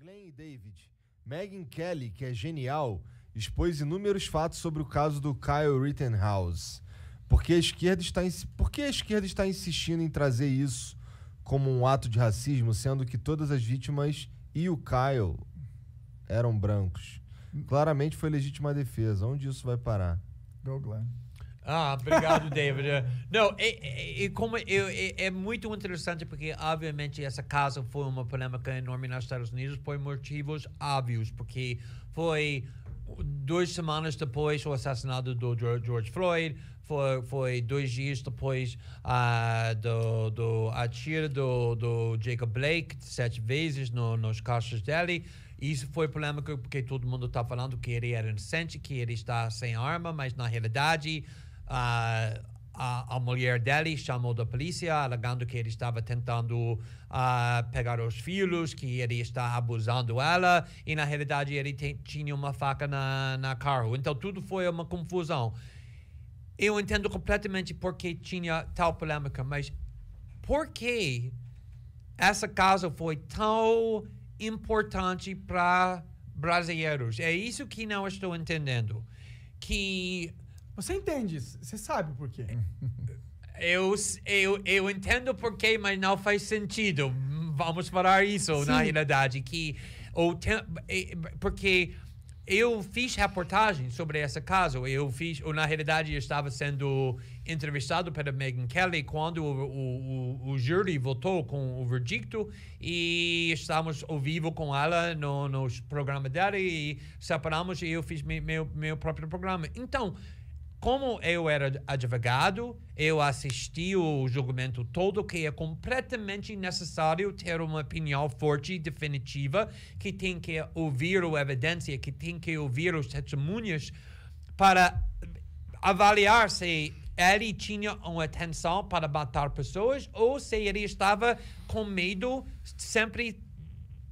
Glenn e David. Megan Kelly, que é genial, expôs inúmeros fatos sobre o caso do Kyle Rittenhouse. Porque a esquerda está, por que a esquerda está insistindo em trazer isso como um ato de racismo, sendo que todas as vítimas e o Kyle eram brancos? Claramente foi legítima defesa. Onde isso vai parar? Go Glenn. Ah, obrigado, David. Não, é, como eu, é, é, muito interessante porque, obviamente, essa casa foi uma polêmica é enorme nos Estados Unidos por motivos óbvios, porque foi duas semanas depois o assassinato do George Floyd, foi, foi dois dias depois uh, do, do atiro do, do Jacob Blake, sete vezes no, nos caixas dele. Isso foi polêmico porque todo mundo está falando que ele era inocente, que ele está sem arma, mas na realidade a, a, a, mulher dele chamou da polícia, alegando que ele estava tentando a pegar os filhos, que ele está abusando ela, e na realidade ele te, tinha uma faca na, na carro. Então tudo foi uma confusão. Eu entendo completamente porque tinha tal polêmica, mas por que essa casa foi tão importante para brasileiros? É isso que não estou entendendo. Que você entende, você sabe por quê. Eu, eu, eu entendo por quê, mas não faz sentido. Vamos falar isso Sim. na realidade. Que o porque eu fiz reportagem sobre esse caso. Eu fiz, ou na realidade, eu estava sendo entrevistado pela Megyn Kelly quando o, o, o, o júri votou com o verdicto e estávamos ao vivo com ela no, no programa dela e separamos e eu fiz meu, meu próprio programa. Então, como eu era advogado, eu assisti o julgamento todo, que é completamente necessário ter uma opinião forte e definitiva, que tem que ouvir a evidência, que tem que ouvir os testemunhos, para avaliar se ele tinha uma intenção para matar pessoas ou se ele estava com medo, sempre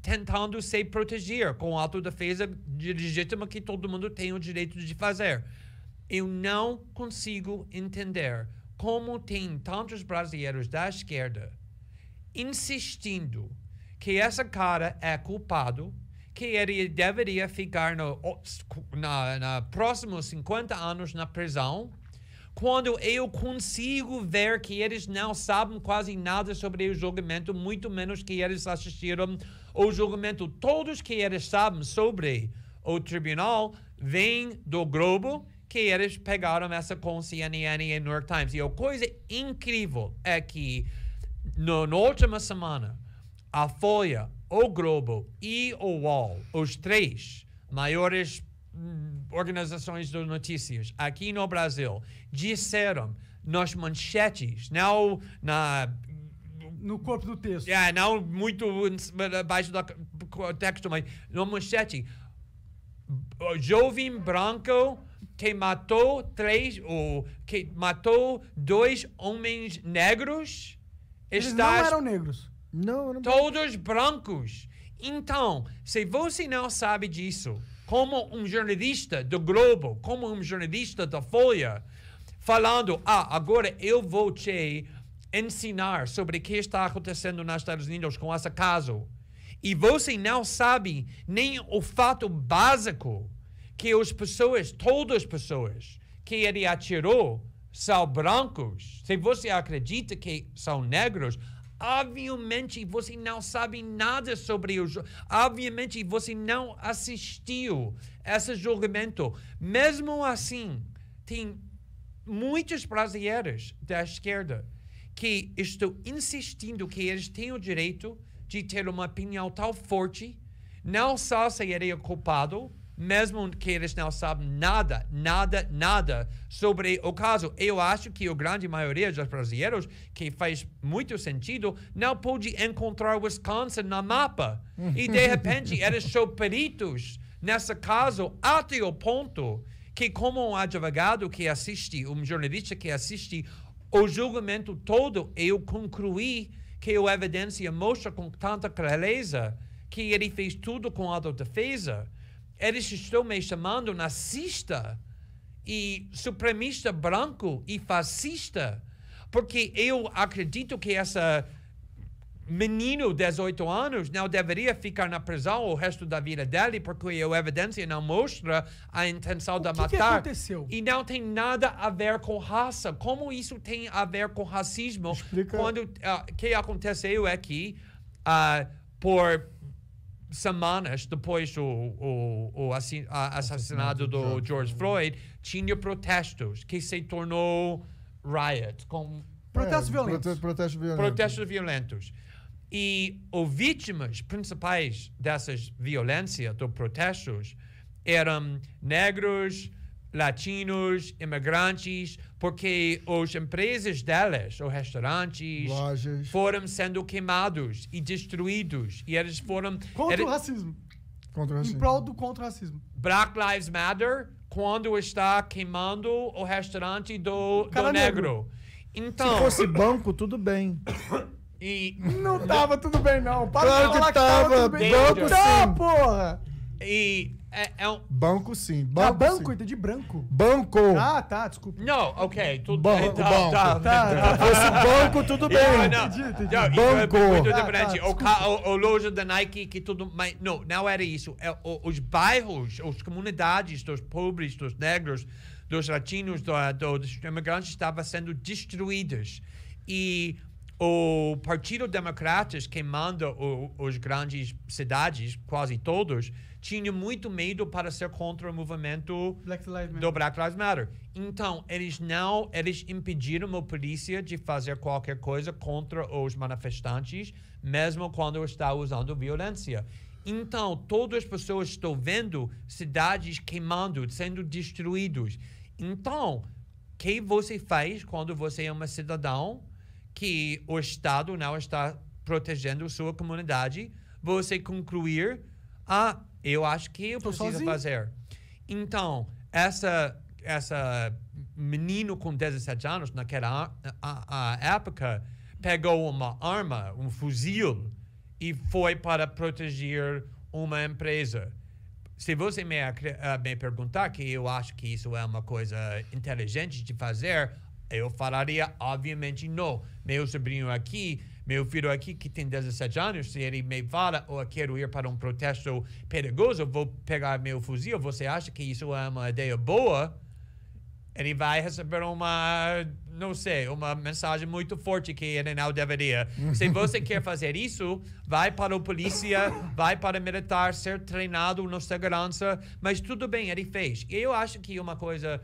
tentando se proteger com a autodefesa legítima que todo mundo tem o direito de fazer. Eu não consigo entender como tem tantos brasileiros da esquerda insistindo que esse cara é culpado, que ele deveria ficar no, na, na próximos 50 anos na prisão, quando eu consigo ver que eles não sabem quase nada sobre o julgamento, muito menos que eles assistiram o julgamento. Todos que eles sabem sobre o tribunal vêm do Globo que eles pegaram essa com CNN e New York Times. E a coisa incrível é que no, na última semana, a Folha, o Globo e o Wall os três maiores hum, organizações de notícias aqui no Brasil, disseram nas manchetes, não na no corpo do texto. É, não muito abaixo do texto, mas no manchete. Jovem Branco que matou três, ou que matou dois homens negros. Eles não eram negros. Não, não Todos brancos. Então, se você não sabe disso, como um jornalista do Globo, como um jornalista da Folha, falando, ah, agora eu vou te ensinar sobre o que está acontecendo nos Estados Unidos com esse caso, e você não sabe nem o fato básico que as pessoas, todas as pessoas que ele atirou são brancos. Se você acredita que são negros, obviamente você não sabe nada sobre o Obviamente você não assistiu esse julgamento. Mesmo assim, tem muitos brasileiros da esquerda que estão insistindo que eles têm o direito de ter uma opinião tão forte, não só se ele é culpado, mesmo que eles não sabem nada, nada, nada sobre o caso. Eu acho que a grande maioria dos brasileiros, que faz muito sentido, não pode encontrar Wisconsin no mapa. E de uhum. repente eles são peritos nesse caso até o ponto que como um advogado que assiste, um jornalista que assiste o julgamento todo, eu concluí que a evidência mostra com tanta clareza que ele fez tudo com autodefesa eles estão me chamando nazista e supremista branco e fascista, porque eu acredito que essa menino, 18 anos, não deveria ficar na prisão o resto da vida dele, porque a evidência não mostra a intenção o de que matar. O que aconteceu? E não tem nada a ver com raça. Como isso tem a ver com racismo? Explica. Quando ah, o uh, que aconteceu é que, uh, por semanas depois do o, o, assassinato do George Floyd, tinha protestos que se tornou riot com protestos é, violentos. Protestos violentos. Protestos violentos. E as vítimas principais dessas violências, dos protestos, eram negros, latinos, imigrantes, porque as empresas delas, os restaurantes, Lojas. foram sendo queimados e destruídos. E eles foram. Contra eles, o racismo. Contra o racismo. Em prol do contra-racismo. Black Lives Matter quando está queimando o restaurante do, do negro. negro. Então. Se fosse banco, tudo bem. E... Não tava tudo bem, não. Para claro de falar que tava. Que tava tudo bem. Banco, tá, porra! E é, é um... Banco sim. Banco, ah, banco, sim. de branco. Banco. Ah, tá, desculpa. Não, ok. Tudo banco, tá, banco. Tá, tá, fosse tá, tá, tá. banco, tudo bem. Yeah, não, entendi, entendi. Não, banco. É muito Ah, tá, né? o, o, o, loja da Nike que tudo... Mas, não, não era isso. É, o, os bairros, as comunidades dos pobres, dos negros, dos latinos, do, do, dos imigrantes estavam sendo destruídas. E o Partido Democrata, que manda o, os grandes cidades, quase todos, tinha muito medo para ser contra o movimento Black do Black Lives Matter. Então, eles não, eles impediram a polícia de fazer qualquer coisa contra os manifestantes, mesmo quando está usando violência. Então, todas as pessoas estão vendo cidades queimando, sendo destruídos. Então, o que você faz quando você é um cidadão? que o Estado não né, está protegendo sua comunidade, você concluir, ah, eu acho que eu preciso Sozinho. fazer. Então, essa essa menino com 17 anos naquela a, a época pegou uma arma, um fuzil e foi para proteger uma empresa. Se você me, eh, me perguntar que eu acho que isso é uma coisa inteligente de fazer, eu falaria, obviamente, não. Meu sobrinho aqui, meu filho aqui, que tem 17 anos, se ele me fala, ou oh, quero ir para um protesto perigoso, vou pegar meu fuzil, você acha que isso é uma ideia boa? Ele vai receber uma, não sei, uma mensagem muito forte que ele não deveria. se você quer fazer isso, vai para o polícia, vai para o militar, ser treinado na segurança, mas tudo bem, ele fez. E eu acho que uma coisa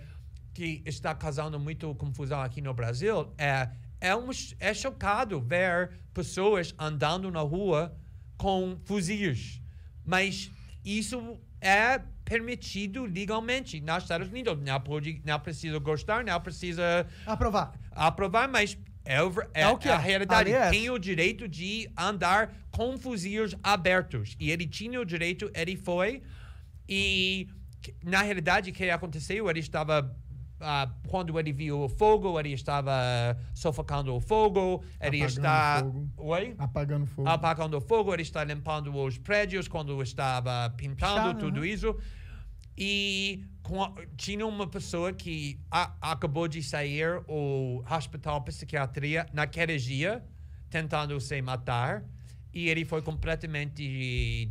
que está causando muito confusão aqui no Brasil é é, um, é chocado ver pessoas andando na rua com fuzis, mas isso é permitido legalmente nos Estados Unidos. Não, pode, não precisa gostar, não precisa aprovar, aprovar, mas é, é, é o que é. a realidade. Aliás. Tem o direito de andar com fuzis abertos e ele tinha o direito, ele foi e na realidade o que aconteceu, ele estava quando ele viu o fogo, ele estava sofocando o fogo, ele apagando está. Fogo. Oi? Apagando fogo. Apagando fogo, ele está limpando os prédios quando estava pintando tudo né? isso. E com, tinha uma pessoa que a, acabou de sair do hospital psiquiatria naquele dia, tentando se matar, e ele foi completamente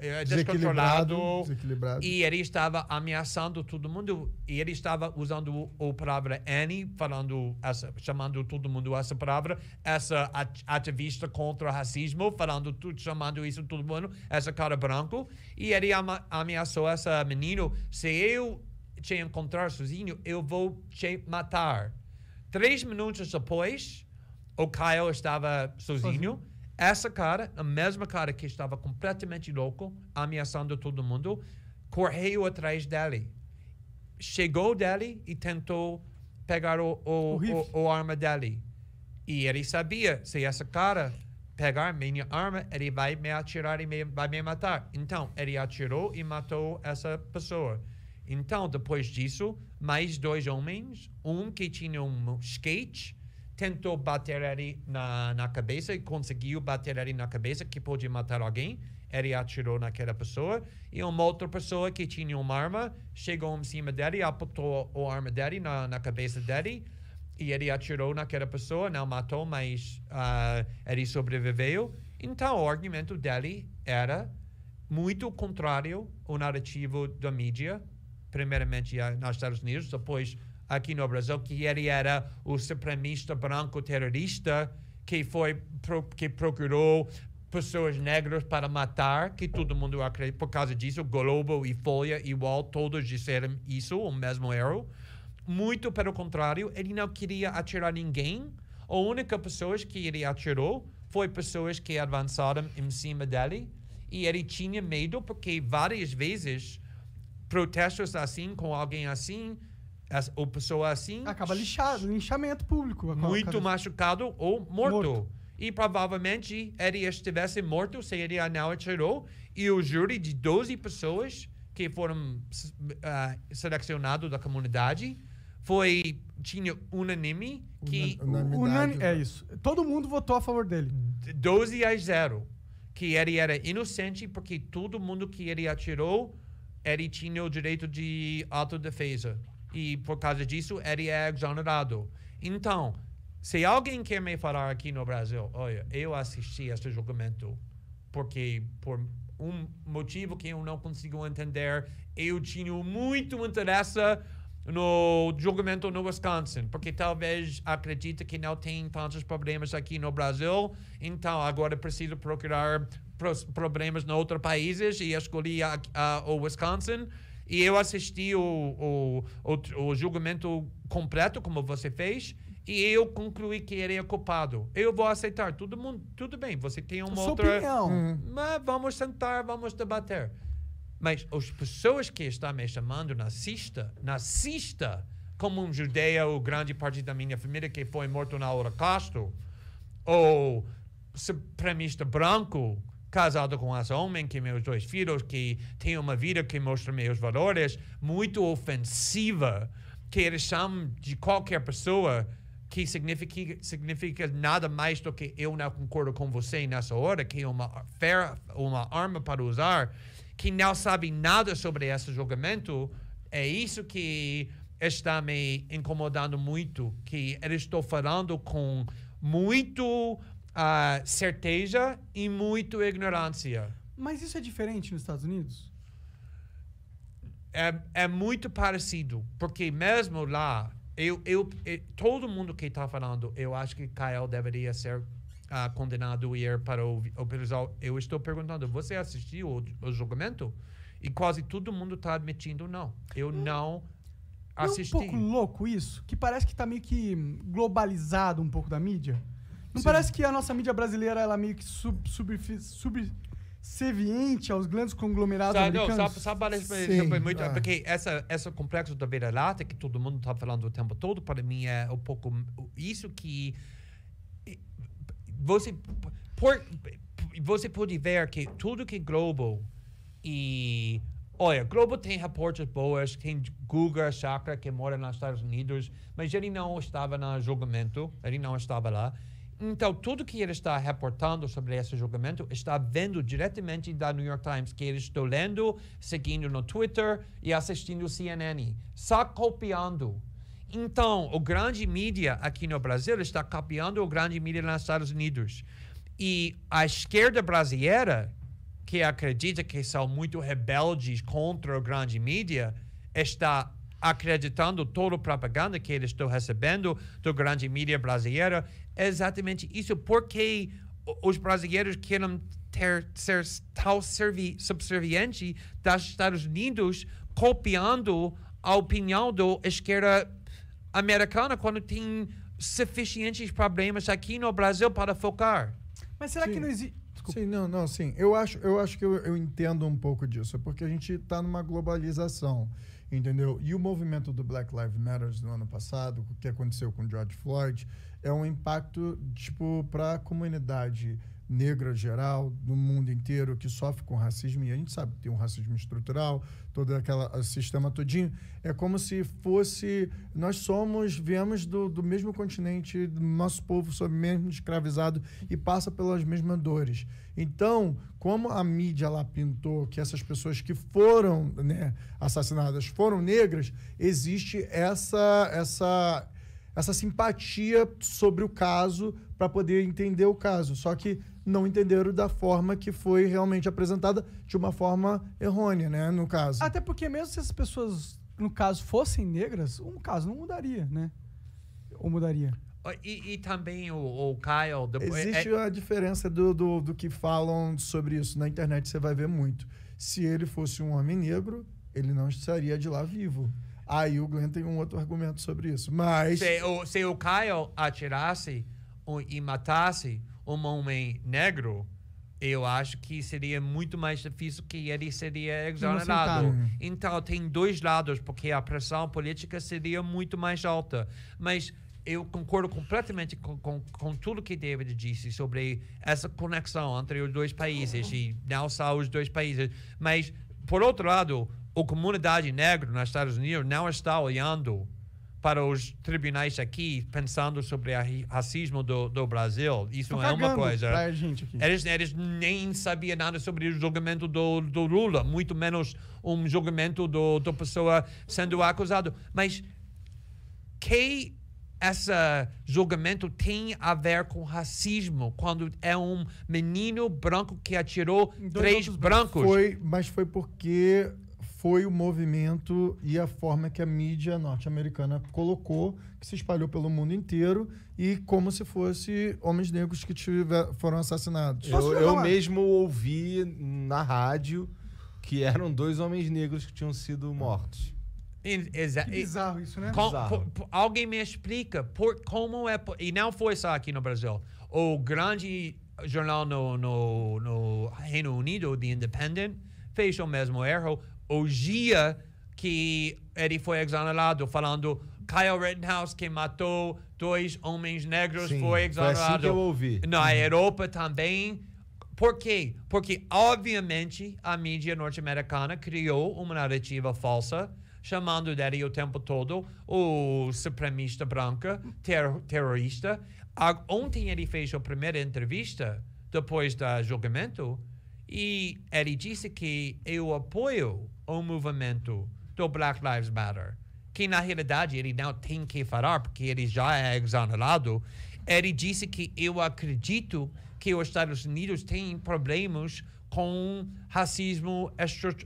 eh, descontrolado desequilibrado. e ele estava ameaçando todo mundo e ele estava usando a palavra Annie falando essa, chamando todo mundo essa palavra essa ativista contra o racismo falando tudo chamando isso todo mundo essa cara branco e ele ameaçou essa menino se eu te encontrar sozinho eu vou te matar três minutos depois o Kyle estava sozinho. sozinho essa cara, a mesma cara que estava completamente louco, ameaçando todo mundo, correu atrás dele. Chegou dele e tentou pegar o, o, o, o arma dele. E ele sabia, se essa cara pegar minha arma, ele vai me atirar e me, vai me matar. Então, ele atirou e matou essa pessoa. Então, depois disso, mais dois homens, um que tinha um skate tentou bater ele na, na cabeça e conseguiu bater ele na cabeça, que pode matar alguém. Ele atirou naquela pessoa. E uma outra pessoa que tinha uma arma chegou em cima dele, apontou a arma dele na, na cabeça dele. E ele atirou naquela pessoa, não matou, mas uh, ele sobreviveu. Então, o argumento dele era muito contrário ao narrativo da mídia, primeiramente eh, nos Estados Unidos, depois aqui no Brasil, que ele era o supremista branco terrorista que foi que procurou pessoas negras para matar, que todo mundo acredita. Por causa disso, Globo e Folha igual, todos disseram isso, o mesmo erro. Muito pelo contrário, ele não queria atirar ninguém. A única pessoa que ele atirou foi pessoas que avançaram em cima dele. E ele tinha medo porque várias vezes protestos assim, com alguém assim, ou pessoa assim. Acaba lixado, linchamento público. Muito machucado ou morto. morto. E provavelmente ele estivesse morto se ele não atirou. E o júri de 12 pessoas que foram uh, ah, selecionados da comunidade foi tinha unanime que Unanimidade. é isso. Todo mundo votou a favor dele. 12 a 0 que ele era inocente porque todo mundo que ele atirou ele tinha o direito de autodefesa e por causa disso ele é exonerado. Então, se alguém quer me falar aqui no Brasil, olha, eu assisti este julgamento porque por um motivo que eu não consigo entender, eu tinha muito interesse no julgamento no Wisconsin, porque talvez acredita que não tem tantos problemas aqui no Brasil, então agora preciso procurar problemas em outros países e escolhi a, a, o Wisconsin. E eu assisti o, o, o, o julgamento completo, como você fez, e eu concluí que ele é culpado. Eu vou aceitar. Todo mundo, tudo bem. Você tem uma Sua outra opinião. Uhum. mas vamos sentar, vamos debater. Mas as pessoas que estão me chamando nazista, nazista, como um judeu, grande parte da minha família que foi morto na Holocausto, ou supremista branco, casado com esse homem, que meus dois filhos, que tem uma vida que mostra meus valores, muito ofensiva, que eles chamam de qualquer pessoa que significa, significa nada mais do que eu não concordo com você nessa hora, que é uma, fer uma arma para usar, que não sabe nada sobre esse julgamento, é isso que está me incomodando muito, que eu estou falando com muito uh, certeza e muito ignorância. Mas isso é diferente nos Estados Unidos? É, é muito parecido, porque mesmo lá, eu, eu, eu todo mundo que está falando, eu acho que Kael deveria ser ah, condenado e ir para o, o prisão. Eu estou perguntando, você assistiu o, o julgamento? E quase todo mundo está admitindo não. Eu hum. não assisti. Não é um pouco louco isso, que parece que está meio que globalizado um pouco da mídia. Não Sim. parece que a nossa mídia brasileira ela meio que sub, sub, sub, aos grandes conglomerados sabe, americanos? Não, sabe, sabe parece Sim, muito, ah. porque essa essa complexo da vira-lata que todo mundo está falando o tempo todo para mim é um pouco isso que você por, você pode ver que tudo que Globo e Olha, Globo tem reportes boas, tem Guga Chakra que mora nos Estados Unidos, mas ele não estava no julgamento, ele não estava lá. Então, tudo que ele está reportando sobre esse julgamento está vendo diretamente da New York Times, que ele está lendo, seguindo no Twitter e assistindo o CNN, só copiando. Então, o grande mídia aqui no Brasil está copiando o grande mídia nos Estados Unidos. E a esquerda brasileira, que acredita que são muito rebeldes contra o grande mídia, está acreditando toda a propaganda que eles estão recebendo do grande mídia brasileira. É exatamente isso. Porque os brasileiros querem ter, ser tal servi, subserviente dos Estados Unidos, copiando a opinião da esquerda americana quando tem suficientes problemas aqui no Brasil para focar. Mas será sim. que não existe. Sim, não, não, sim. Eu acho, eu acho que eu, eu entendo um pouco disso, porque a gente está numa globalização entendeu? E o movimento do Black Lives Matters no ano passado, o que aconteceu com George Floyd, é um impacto, tipo, para a comunidade negra geral, do mundo inteiro, que sofre com racismo, e a gente sabe que tem um racismo estrutural, todo aquele sistema todinho, é como se fosse, nós somos, viemos do, do mesmo continente, do nosso povo sob mesmo escravizado e passa pelas mesmas dores. Então, como a mídia lá pintou que essas pessoas que foram né, assassinadas foram negras, existe essa essa essa simpatia sobre o caso para poder entender o caso. Só que não entenderam da forma que foi realmente apresentada, de uma forma errônea, né, no caso. Até porque mesmo se as pessoas, no caso, fossem negras, o um caso não mudaria, né? Ou mudaria? Ah, e, e, também o, o Kyle. Depois, Existe é, é... a diferença do, do, do, que falam sobre isso. Na internet você vai ver muito. Se ele fosse um homem negro, ele não estaria de lá vivo. Aí o Glenn tem um outro argumento sobre isso. Mas. Se o, se o Kyle atirasse e matasse um homem negro, eu acho que seria muito mais difícil que ele seria exonerado. Uhum. Então, tem dois lados, porque a pressão política seria muito mais alta. Mas eu concordo completamente com, com, com tudo que David disse sobre essa conexão entre os dois países, e não né, só os dois países. Mas, por outro lado, a comunidade negra nos Estados Unidos não está olhando para os tribunais aqui pensando sobre o racismo do, do Brasil. Isso Tô é uma coisa. Eles, eles nem sabiam nada sobre o julgamento do, do Lula, muito menos um julgamento do, do pessoa sendo acusado. Mas que esse julgamento tem a ver com racismo, quando é um menino branco que atirou então, três então, brancos. Foi, mas foi porque foi o movimento e a forma que a mídia norte-americana colocou, que se espalhou pelo mundo inteiro, e como se fosse homens negros que tiver, foram assassinados. Eu, eu mesmo ouvi na rádio que eram dois homens negros que tinham sido mortos. Exa que bizarro isso, né? Com, bizarro. Por, por, alguém me explica por, como é. E não foi só aqui no Brasil. O grande jornal no, no, no Reino Unido, The Independent, fez o mesmo erro o dia que ele foi exonerado, falando Kyle Rittenhouse, que matou dois homens negros, Sim, foi exonerado. Foi assim que eu ouvi. Na uhum. Europa também. Por quê? Porque, obviamente, a mídia norte-americana criou uma narrativa falsa, chamando dele o tempo todo o supremista branco ter terrorista. Ontem ele fez a primeira entrevista, depois do julgamento, e ele disse que eu apoio o movimento do Black Lives Matter, que na realidade ele não tem que falar, porque ele já é exonerado. Ele disse que eu acredito que os Estados Unidos têm problemas com racismo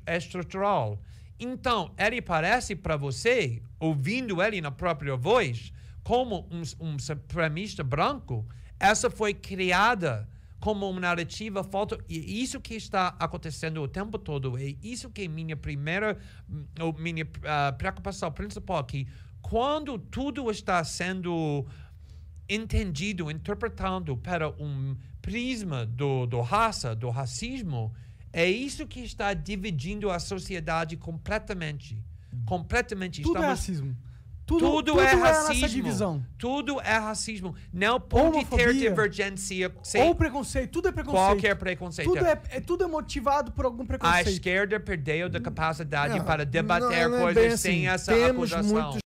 estrutural. Então, ele parece para você, ouvindo ele na própria voz, como um, um supremista branco, essa foi criada como uma narrativa falta. E isso que está acontecendo o tempo todo é isso que é minha primeira, hum, ou minha uh, preocupação principal aqui. Quando tudo está sendo entendido, interpretado para um prisma do, do raça, do racismo, é isso que está dividindo a sociedade completamente. Hum. Completamente. Tudo é Estamos... é racismo. Tudo, tudo, tudo, é, é racismo. É tudo é racismo. Não pode Homofobia, ter divergência. Sei. Ou preconceito. Tudo é preconceito. Qualquer preconceito. Tudo é, é, tudo é motivado por algum preconceito. A esquerda perdeu da capacidade para debater não, não é coisas assim. sem essa Temos acusação.